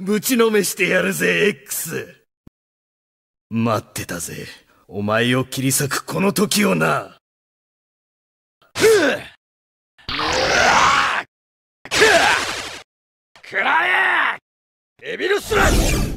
ぶちのめしてやるぜ、X。待ってたぜ。お前を切り裂くこの時をな。くらえエビルスラッシ